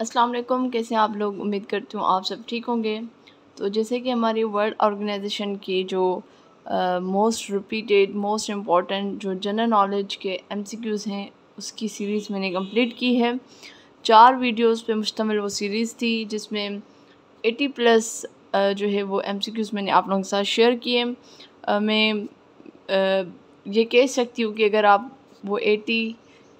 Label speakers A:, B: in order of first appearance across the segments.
A: अस्सलाम वालेकुम कैसे आप लोग उम्मीद करती हूँ आप सब ठीक होंगे तो जैसे कि हमारी वर्ल्ड ऑर्गेनाइजेशन की जो मोस्ट रिपीटेड मोस्ट इम्पॉर्टेंट जो जनरल नॉलेज के क्यूज़ हैं उसकी सीरीज़ मैंने कंप्लीट की है चार वीडियोस पे मुश्तमिल वो सीरीज़ थी जिसमें 80 प्लस uh, जो है वो क्यूज़ मैंने आप लोगों के साथ शेयर किए uh, मैं uh, ये कह सकती हूँ कि अगर आप वो एटी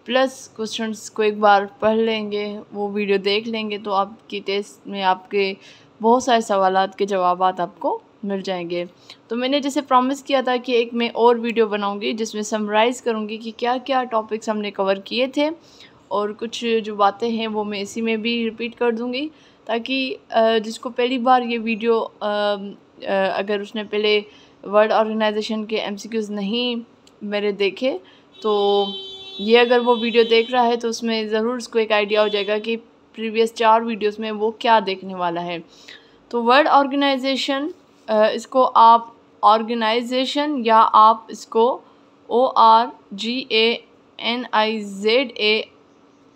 A: प्लस क्वेश्चंस को एक बार पढ़ लेंगे वो वीडियो देख लेंगे तो आपकी टेस्ट में आपके बहुत सारे सवाल के जवाब आपको मिल जाएंगे तो मैंने जैसे प्रॉमिस किया था कि एक मैं और वीडियो बनाऊंगी जिसमें समराइज़ करूंगी कि क्या क्या टॉपिक्स हमने कवर किए थे और कुछ जो बातें हैं वो मैं इसी में भी रिपीट कर दूंगी ताकि जिसको पहली बार ये वीडियो अगर उसने पहले वर्ल्ड ऑर्गेनाइजेशन के एम नहीं मेरे देखे तो ये अगर वो वीडियो देख रहा है तो उसमें ज़रूर उसको एक आइडिया हो जाएगा कि प्रीवियस चार वीडियोस में वो क्या देखने वाला है तो वर्ड ऑर्गेनाइजेशन इसको आप ऑर्गेनाइजेशन या आप इसको O R G A N I Z A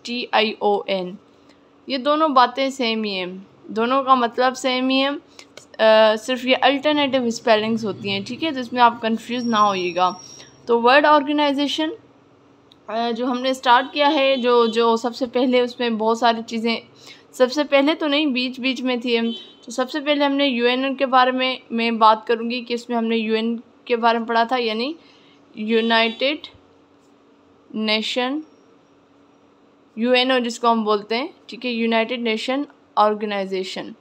A: T I O N ये दोनों बातें सेम ही हैं दोनों का मतलब सेम ही है आ, सिर्फ ये अल्टरनेटिव स्पेलिंग्स होती हैं ठीक है तो इसमें आप कंफ्यूज ना होइएगा तो वर्ड ऑर्गेनाइजेशन जो हमने स्टार्ट किया है जो जो सबसे पहले उसमें बहुत सारी चीज़ें सबसे पहले तो नहीं बीच बीच में थी तो सबसे पहले हमने यू के बारे में मैं बात करूँगी कि इसमें हमने यू के बारे में पढ़ा था यानी यूनाइटेड नेशन यूएनओ जिसको हम बोलते हैं ठीक है यूनाइटेड नेशन ऑर्गेनाइजेशन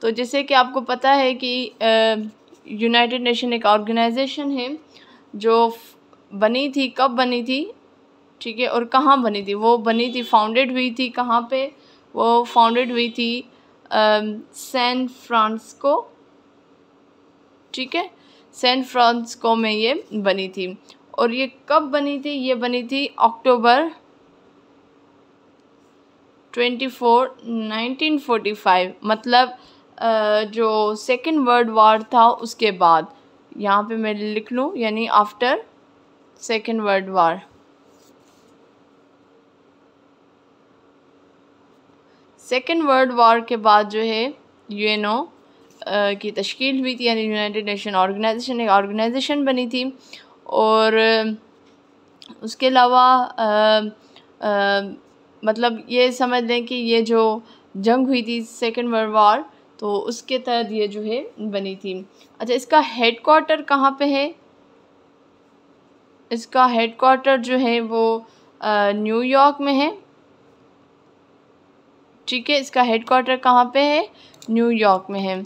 A: तो जैसे कि आपको पता है कि यूनाइटेड नेशन एक ऑर्गेनाइजेशन है जो बनी थी कब बनी थी ठीक है और कहाँ बनी थी वो बनी थी फाउंडेड हुई थी कहाँ पे वो फाउंडेड हुई थी सैन um, फ्रांसको ठीक है सैन फ्रांसको में ये बनी थी और ये कब बनी थी ये बनी थी October twenty four nineteen forty five मतलब uh, जो सेकेंड वर्ल्ड वार था उसके बाद यहाँ पे मैं लिख लूँ यानी after second world war second world war के बाद जो है यूएनओ की तश्कील हुई थी यानी यूनाइटेड नेशन ऑर्गेनाइजेशन एक ऑर्गेनाइजेशन बनी थी और उसके अलावा मतलब ये समझ लें कि ये जो जंग हुई थी सेकेंड वर्ल्ड वार तो उसके तहत ये जो है बनी थी अच्छा इसका हेड क्वार्टर कहाँ पे है इसका हेड क्वार्टर जो है वो न्यूयॉर्क में है ठीक है इसका हेड क्वार्टर कहाँ पे है न्यूयॉर्क में है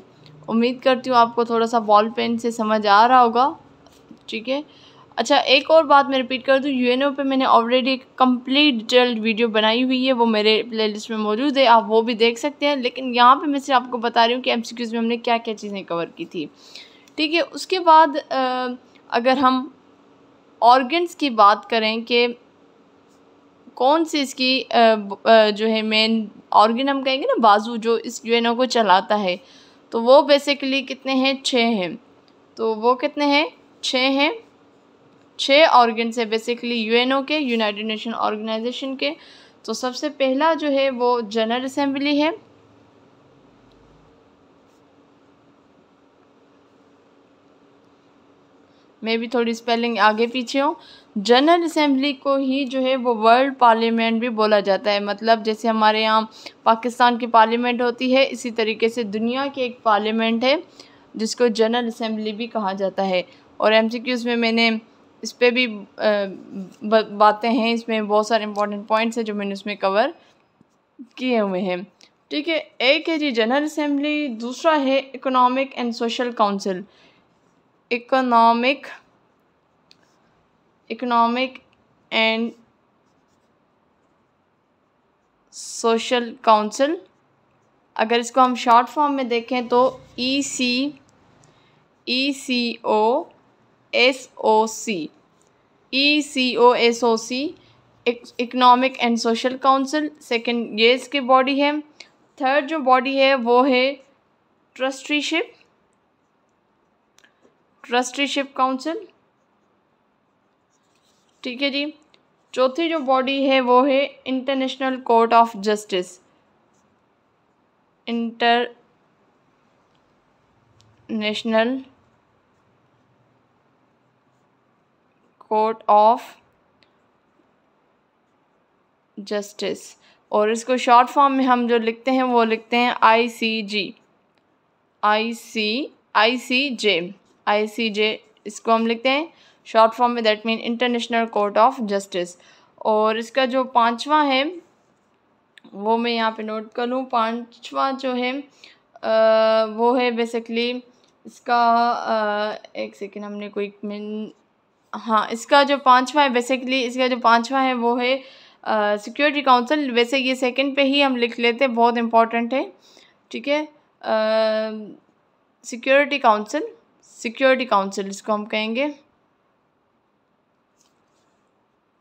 A: उम्मीद करती हूँ आपको थोड़ा सा बॉल पेन से समझ आ रहा होगा ठीक है अच्छा एक और बात मैं रिपीट कर दूँ यूएनओ पे मैंने ऑलरेडी एक कम्प्लीट डिटेल्ड वीडियो बनाई हुई है वो मेरे प्लेलिस्ट में मौजूद है आप वो भी देख सकते हैं लेकिन यहाँ पे मैं सिर्फ आपको बता रही हूँ कि एमसीक्यूज़ में हमने क्या क्या चीज़ें कवर की थी ठीक है उसके बाद आ, अगर हम ऑर्गन्स की बात करें कि कौन सी इसकी जो है मेन ऑर्गन हम कहेंगे ना बाजू जो इस यूएनओ को चलाता है तो वो बेसिकली कितने हैं छः हैं तो वो कितने हैं छः हैं छः ऑर्गन्स हैं बेसिकली यूएनओ के यूनाइटेड नेशन ऑर्गेनाइजेशन के तो सबसे पहला जो है वो जनरल असम्बली है मे भी थोड़ी स्पेलिंग आगे पीछे हो जनरल असम्बली को ही जो है वो वर्ल्ड पार्लियामेंट भी बोला जाता है मतलब जैसे हमारे यहाँ पाकिस्तान की पार्लियामेंट होती है इसी तरीके से दुनिया की एक पार्लियामेंट है जिसको जनरल असम्बली भी कहा जाता है और एम में मैंने इस पर भी बातें हैं इसमें बहुत सारे इंपॉर्टेंट पॉइंट्स हैं जो मैंने उसमें कवर किए हुए हैं ठीक है एक है जी जनरल असम्बली दूसरा है economic and social council economic economic and social council अगर इसको हम शॉर्ट फॉर्म में देखें तो E C E C O S O C E C O S O C economic and social council second ये इसकी बॉडी है third जो बॉडी है वो है ट्रस्टीशिप ट्रस्टीशिप काउंसिल ठीक है जी चौथी जो बॉडी है वो है international court of justice international court of justice और इसको शॉर्ट फॉर्म में हम जो लिखते हैं वो लिखते हैं आई सी जी आई सी आई सी जे आई सी जे इसको हम लिखते हैं शॉर्ट फॉर्म में that mean international court of justice और इसका जो पांचवा है वो मैं यहाँ पे नोट कर लूँ पांचवा जो है आ, वो है बेसिकली इसका आ, एक सेकेंड हमने कोई मिन हाँ इसका जो पांचवा है बेसिकली इसका जो पांचवा है वो है सिक्योरिटी काउंसिल वैसे ये सेकंड पे ही हम लिख लेते बहुत इम्पोर्टेंट है ठीक है सिक्योरिटी काउंसिल सिक्योरिटी काउंसिल इसको हम कहेंगे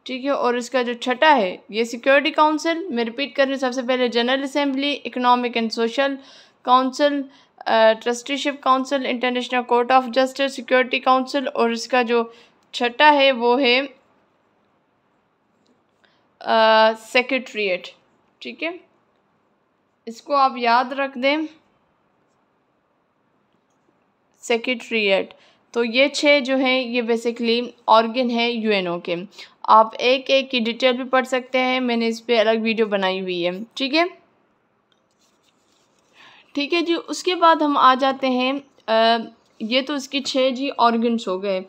A: ठीक है और इसका जो छठा है ये सिक्योरिटी काउंसिल मैं रिपीट कर रही हूँ सबसे पहले general assembly economic and social council trusteeship council international court of justice security council और इसका जो छठा है वो है सेक्रेटरीट ठीक है इसको आप याद रख दें सेक्रेटरीट तो ये छः जो हैं ये बेसिकली ऑर्गन है यूएनओ के आप एक एक की डिटेल भी पढ़ सकते हैं मैंने इस पर अलग वीडियो बनाई हुई है ठीक है ठीक है जी उसके बाद हम आ जाते हैं आ, ये तो इसके छः जी ऑर्गन्स हो गए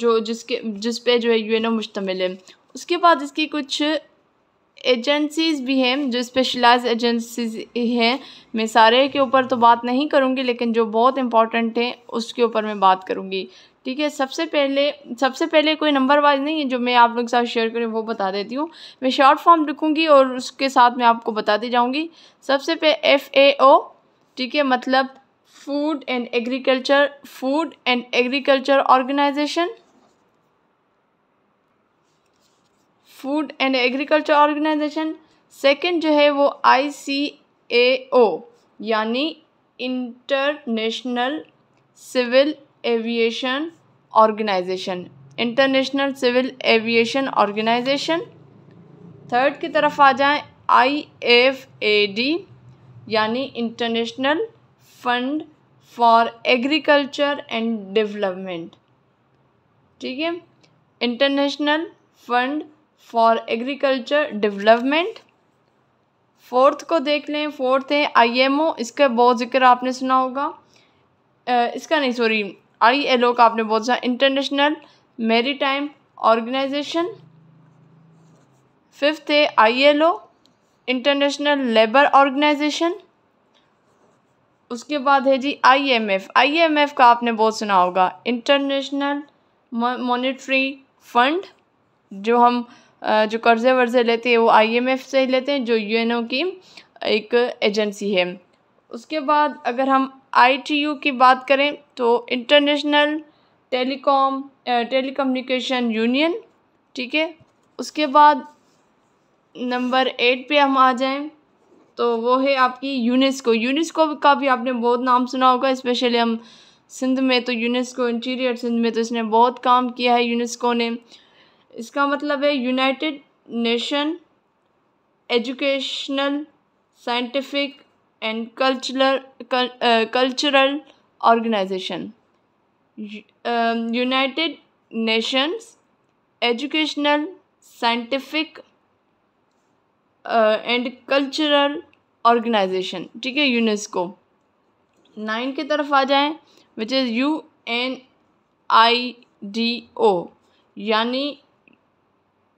A: जो जिसके जिस पे जो है यूएनओ मुश्तमिल है उसके बाद इसकी कुछ एजेंसीज भी हैं जो स्पेशलाइज एजेंसीज हैं मैं सारे के ऊपर तो बात नहीं करूँगी लेकिन जो बहुत इंपॉर्टेंट हैं उसके ऊपर मैं बात करूँगी ठीक है सबसे पहले सबसे पहले कोई नंबर वाइज नहीं है जो मैं आप लोग के साथ शेयर करूँ वो बता देती हूँ मैं शॉर्ट फॉर्म लिखूँगी और उसके साथ मैं आपको बताती जाऊँगी सबसे पहले एफ़ ए ओ ठीक है मतलब food and agriculture food and agriculture organization food and agriculture organization second जो है वो आईसीएओ यानी international civil aviation organization international civil aviation organization third की तरफ आ जाए आई एफ ए डी यानी international fund for agriculture and development ठीक है international fund for agriculture development fourth को देख लें फोर्थ है आईएमओ इसका बहुत जिक्र आपने सुना होगा इसका नहीं सॉरी आई एल ओ का आपने बहुत सुना इंटरनेशनल मेरी टाइम ऑर्गेनाइजेशन फिफ्थ है I L O international labour organization उसके बाद है जी I M F I M F का आपने बहुत सुना होगा इंटरनेशनल मॉनिटरी फंड जो हम जो कर्ज़े वर्ज़े लेते हैं वो आईएमएफ से लेते हैं जो यूएनओ की एक एजेंसी है उसके बाद अगर हम आईटीयू की बात करें तो इंटरनेशनल टेलीकॉम टेलीकम्युनिकेशन यूनियन ठीक है उसके बाद नंबर एट पे हम आ जाएं तो वो है आपकी यूनेस्को यूनेस्को का भी आपने बहुत नाम सुना होगा स्पेशली हम सिंध में तो यूनेस्को इंटीरियर सिंध में तो इसने बहुत काम किया है यूनेस्को ने इसका मतलब है United Nation educational scientific and cultural cultural organization United Nations educational scientific and cultural organization ठीक है यूनेस्को नाइन की तरफ आ जाएं which is U N I D O यानी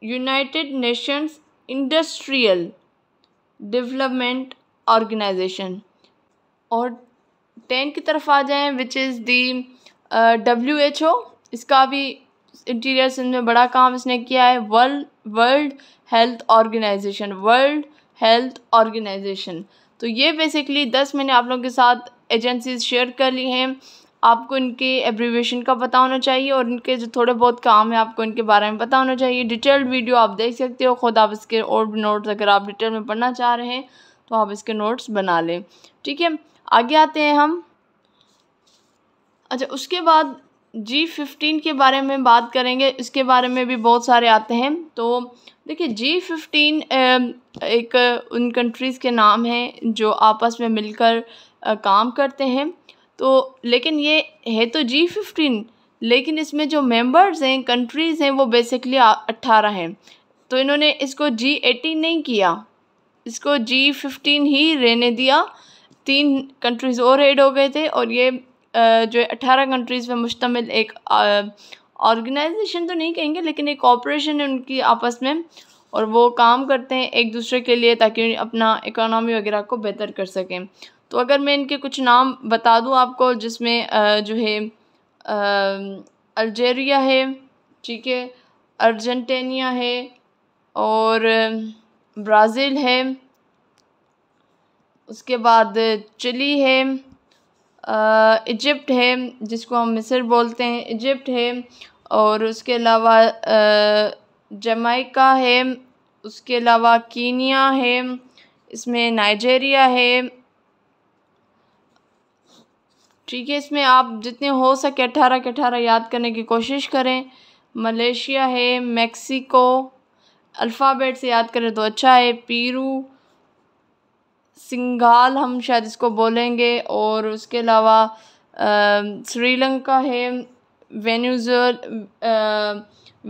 A: United Nations industrial development organization और टेन की तरफ आ जाएं which is the W H O इसका भी इंटीरियर सिंध में बड़ा काम इसने किया है world world health organization world health organization तो ये बेसिकली दस मैंने आप लोगों के साथ एजेंसीज शेयर कर ली हैं आपको इनके एब्रीवेशन का पता होना चाहिए और इनके जो थोड़े बहुत काम है आपको इनके बारे में पता होना चाहिए डिटेल्ड वीडियो आप देख सकते हो खुद आप इसके और भी नोट्स अगर आप डिटेल में पढ़ना चाह रहे हैं तो आप इसके नोट्स बना लें ठीक है आगे आते हैं हम अच्छा उसके बाद जी फिफ्टीन के बारे में बात करेंगे इसके बारे में भी बहुत सारे आते हैं तो देखिए जी फिफ्टीन एक उन कंट्रीज़ के नाम हैं जो आपस में मिलकर काम करते हैं तो लेकिन ये है तो जी फिफ्टीन लेकिन इसमें जो मेंबर्स हैं कंट्रीज़ हैं वो बेसिकली अट्ठारह हैं तो इन्होंने इसको जी एटीन नहीं किया इसको जी फिफ्टीन ही रहने दिया तीन कंट्रीज़ और एड हो गए थे और ये जो अट्ठारह कंट्रीज़ में मुश्तमिल एक ऑर्गेनाइजेशन तो नहीं कहेंगे लेकिन एक कॉपरेशन है उनकी आपस में और वो काम करते हैं एक दूसरे के लिए ताकि अपना इकोनॉमी वगैरह को बेहतर कर सकें तो अगर मैं इनके कुछ नाम बता दूँ आपको जिसमें जो है अल्जेरिया है ठीक है अर्जेंटीना है और ब्राज़ील है उसके बाद चिली है इजिप्ट है जिसको हम मिस्र बोलते हैं इजिप्ट है और उसके अलावा जमैका है उसके अलावा कीनिया है इसमें नाइजेरिया है ठीक है इसमें आप जितने हो सके अट्ठारह के अठारह याद करने की कोशिश करें मलेशिया है मेक्सिको अल्फ़ाबेट से याद करें तो अच्छा है पीरू सिंगाल हम शायद इसको बोलेंगे और उसके अलावा श्रीलंका है वेन्यूजल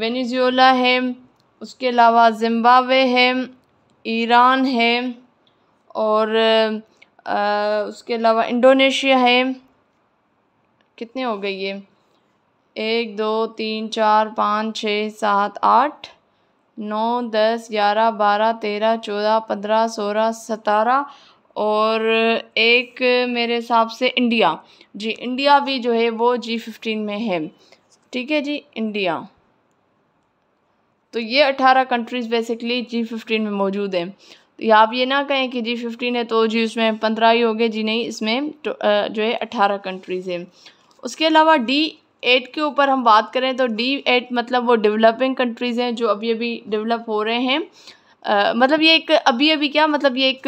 A: वेनेजुएला है उसके अलावा जिम्बावे है ईरान है और आ, उसके अलावा इंडोनेशिया है कितने हो गए ये एक दो तीन चार पाँच छः सात आठ नौ दस ग्यारह बारह तेरह चौदह पंद्रह सोलह सतारह और एक मेरे हिसाब से इंडिया जी इंडिया भी जो है वो जी फिफ्टीन में है ठीक है जी इंडिया तो ये अट्ठारह कंट्रीज़ बेसिकली जी फिफ्टीन में मौजूद हैं तो आप ये ना कहें कि जी फिफ्टीन है तो जी उसमें पंद्रह ही हो गए जी नहीं इसमें तो, जो है अट्ठारह कंट्रीज़ हैं उसके अलावा डी एट के ऊपर हम बात करें तो डी एट मतलब वो डेवलपिंग कंट्रीज़ हैं जो अभी अभी डेवलप हो रहे हैं आ, मतलब ये एक अभी अभी क्या मतलब ये एक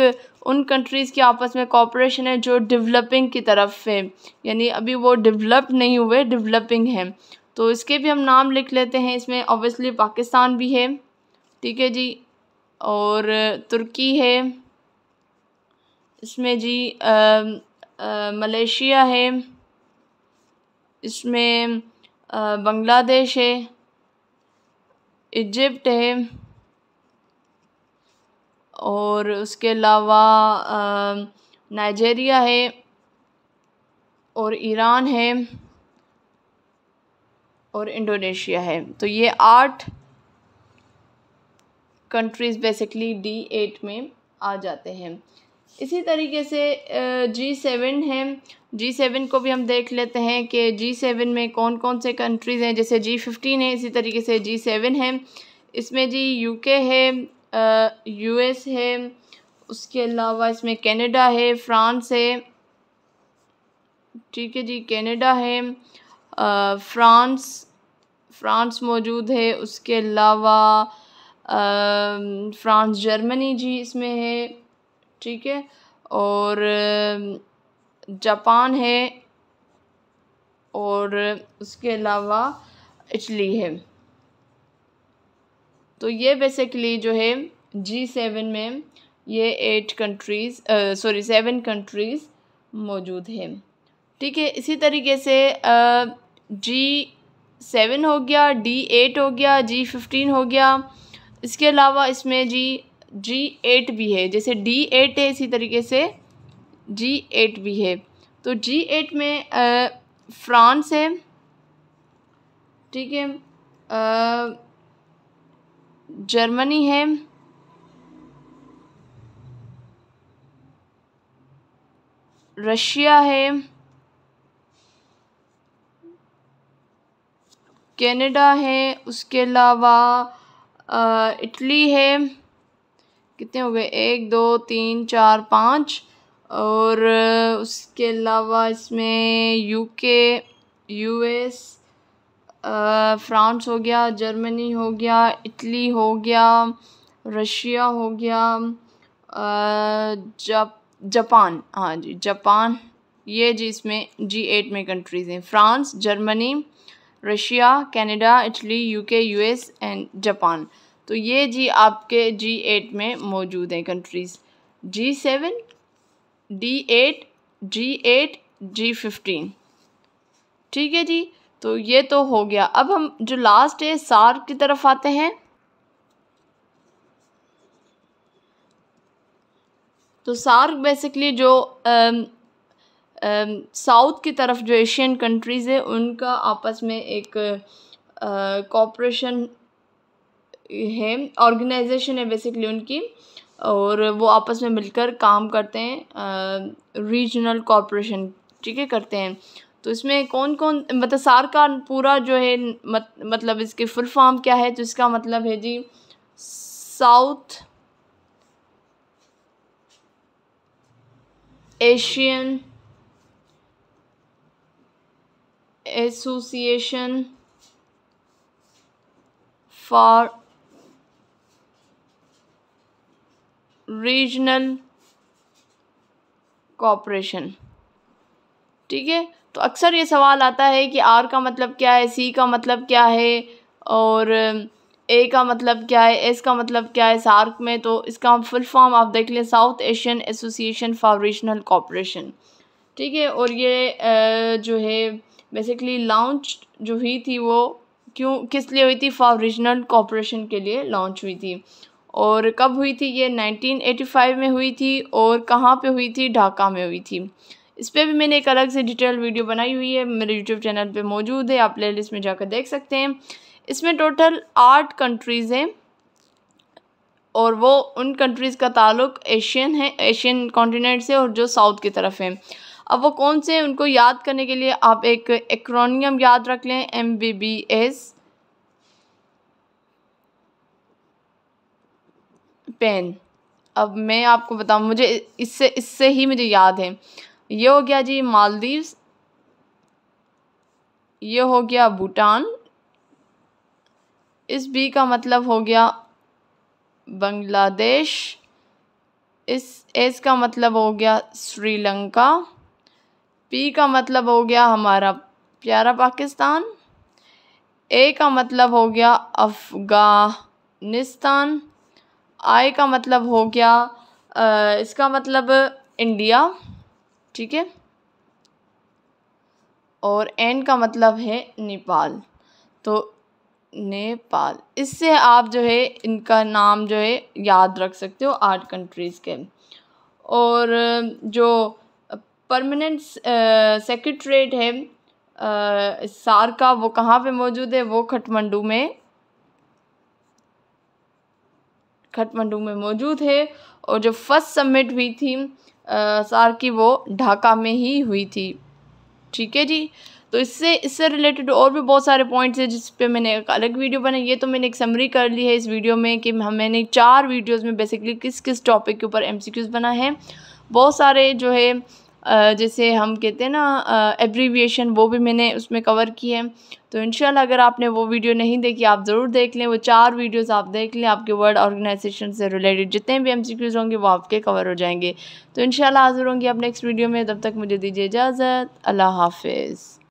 A: उन कंट्रीज़ के आपस में कॉपरेशन है जो डेवलपिंग की तरफ है यानी अभी वो डेवलप नहीं हुए डेवलपिंग हैं तो इसके भी हम नाम लिख लेते हैं इसमें ऑब्वियसली पाकिस्तान भी है ठीक है जी और तुर्की है इसमें जी मलेशिया है इसमें बांग्लादेश है इजिप्ट है और उसके अलावा नाइजेरिया है और ईरान है और इंडोनेशिया है तो ये आठ कंट्रीज़ बेसिकली डी एट में आ जाते हैं इसी तरीके से जी सेवन है जी सेवन को भी हम देख लेते हैं कि जी सेवन में कौन कौन से कंट्रीज़ हैं जैसे जी फिफ्टीन है इसी तरीके से जी सेवन है इसमें जी यूके है यूएस है उसके अलावा इसमें कनाडा है फ्रांस है ठीक है जी कनाडा है फ्रांस फ्रांस मौजूद है उसके अलावा फ्रांस जर्मनी जी इसमें है ठीक है और जापान है और उसके अलावा इटली है तो ये बेसिकली जो है जी सेवन में ये eight countries sorry seven countries मौजूद है ठीक है इसी तरीके से जी सेवन हो गया डी एट हो गया जी फिफ्टीन हो गया इसके अलावा इसमें जी जी एट भी है जैसे डी एट है इसी तरीके से जी एट भी है तो जी एट में फ्रांस है ठीक है जर्मनी है रशिया है कनाडा है उसके अलावा इटली है कितने हो गए एक दो तीन चार पाँच और उसके अलावा इसमें यूके यूएस फ्रांस हो गया जर्मनी हो गया इटली हो गया रशिया हो गया जप जापान हाँ जी जापान ये जी इसमें जी एट में कंट्रीज़ हैं France Germany Russia Canada Italy UK US and Japan तो ये जी आपके जी एट में मौजूद हैं countries G seven D eight G eight G fifteen ठीक है जी तो ये तो हो गया अब हम जो लास्ट है सार की तरफ आते हैं तो सार्क बेसिकली जो साउथ की तरफ जो एशियन कंट्रीज़ है उनका आपस में एक कॉपरेशन है ऑर्गेनाइजेशन है बेसिकली उनकी और वो आपस में मिलकर काम करते हैं रीजनल कॉरपोरेशन ठीक है करते हैं तो इसमें कौन कौन मतलब सार का पूरा जो है मत, मतलब इसके फुल फॉर्म क्या है तो इसका मतलब है जी South Asian association for regional cooperation ठीक है तो अक्सर ये सवाल आता है कि आर का मतलब क्या है सी का मतलब क्या है और ए का मतलब क्या है एस का मतलब क्या है सार्क में तो इसका हम फुल फॉर्म आप देख लें South Asian association for regional cooperation ठीक है और ये जो है बेसिकली लॉन्च जो हुई थी वो क्यों किस लिए हुई थी फॉर रीजनल कॉपरेशन के लिए लॉन्च हुई थी और कब हुई थी ये 1985 में हुई थी और कहाँ पे हुई थी ढाका में हुई थी इस पर भी मैंने एक अलग से डिटेल वीडियो बनाई हुई है मेरे यूट्यूब चैनल पे मौजूद है आप प्ले लिस्ट में जाकर देख सकते हैं इसमें टोटल आठ कंट्रीज़ हैं और वो उन कंट्रीज़ का ताल्लुक एशियन है एशियन कॉन्टीनेंट से और जो साउथ की तरफ हैं अब वो कौन से उनको याद करने के लिए आप एक एक्रोनियम याद रख लें M B B S pen अब मैं आपको बताऊँ मुझे इससे इससे ही मुझे याद है ये हो गया जी मालदीव्स ये हो गया भूटान इस बी का मतलब हो गया बांग्लादेश इस एस का मतलब हो गया श्रीलंका पी का मतलब हो गया हमारा प्यारा पाकिस्तान ए का मतलब हो गया अफ़गानिस्तान आई का मतलब हो गया आ, इसका मतलब इंडिया ठीक है और एन का मतलब है नेपाल तो नेपाल इससे आप जो है इनका नाम जो है याद रख सकते हो आठ कंट्रीज़ के और जो परमानेंट सेक्रेटरेट है सार का वो कहाँ पे मौजूद है वो खटमंडू में काठमांडू में मौजूद है और जो फर्स्ट समिट हुई थी सार की वो ढाका में ही हुई थी ठीक है जी तो इससे इससे रिलेटेड और भी बहुत सारे पॉइंट्स हैं जिस पे मैंने एक अलग वीडियो बनाई ये तो मैंने एक समरी कर ली है इस वीडियो में कि हम मैंने चार वीडियोस में बेसिकली किस किस टॉपिक के ऊपर एमसीक्यूज बना है बहुत सारे जो है जैसे हम कहते हैं ना एब्रीविएशन वो भी मैंने उसमें कवर की है तो इन अगर आपने वो वीडियो नहीं देखी आप ज़रूर देख लें वो चार वीडियोस आप देख लें आपके वर्ल्ड ऑर्गेनाइजेशन से रिलेटेड जितने भी एमसीक्यूज होंगे वो आपके कवर हो जाएंगे तो इन हाज़िर होंगी आप नेक्स्ट वीडियो में तब तक मुझे दीजिए इजाज़त अल्लाह हाफिज़